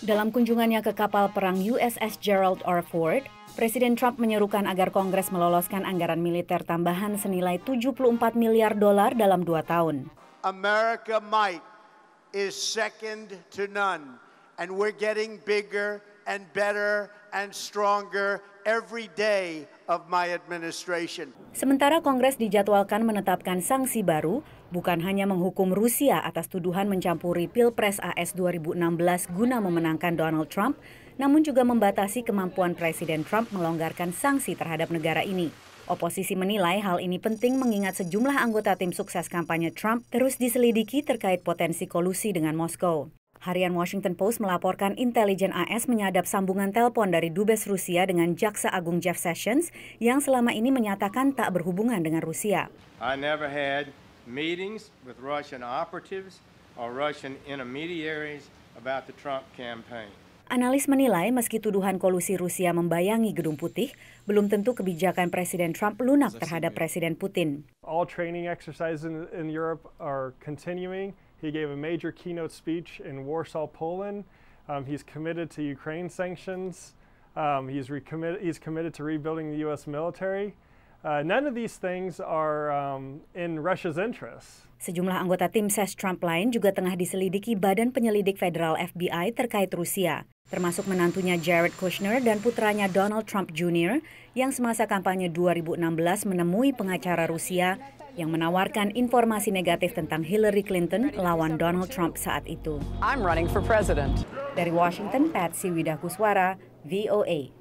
Dalam kunjungannya ke kapal perang USS Gerald R. Ford, Presiden Trump menyerukan agar Kongres meloloskan anggaran militer tambahan senilai 74 miliar dolar dalam dua tahun. America might is second to none and we're getting bigger and better and stronger every day of my administration. Sementara Kongres dijadwalkan menetapkan sanksi baru, bukan hanya menghukum Rusia atas tuduhan mencampuri Pilpres AS 2016 guna memenangkan Donald Trump, namun juga membatasi kemampuan Presiden Trump melonggarkan sanksi terhadap negara ini. Oposisi menilai hal ini penting mengingat sejumlah anggota tim sukses kampanye Trump terus diselidiki terkait potensi kolusi dengan Moskow. Harian Washington Post melaporkan intelijen AS menyadap sambungan telepon dari Dubes Rusia dengan Jaksa Agung Jeff Sessions yang selama ini menyatakan tak berhubungan dengan Rusia. I never had meetings with Russian operatives or Russian intermediaries about the Trump campaign. Analis menilai meski tuduhan kolusi Rusia membayangi Gedung Putih, belum tentu kebijakan Presiden Trump lunak terhadap Presiden Putin. All training exercises Europe are continuing. He gave a major keynote speech in Warsaw, Poland. Um, he's committed to Ukraine sanctions. Um, he's, recommitted, he's committed to rebuilding the U.S. military. Uh, none of these things are um, in Russia's interest. Sejumlah anggota tim ses Trump lain juga tengah diselidiki Badan Penyelidik Federal FBI terkait Rusia, termasuk menantunya Jared Kushner dan putranya Donald Trump Jr. yang semasa kampanye 2016 menemui pengacara Rusia yang menawarkan informasi negatif tentang Hillary Clinton lawan Donald Trump saat itu. I'm running for president. Dari Washington, Patsy Widakuswara, VOA.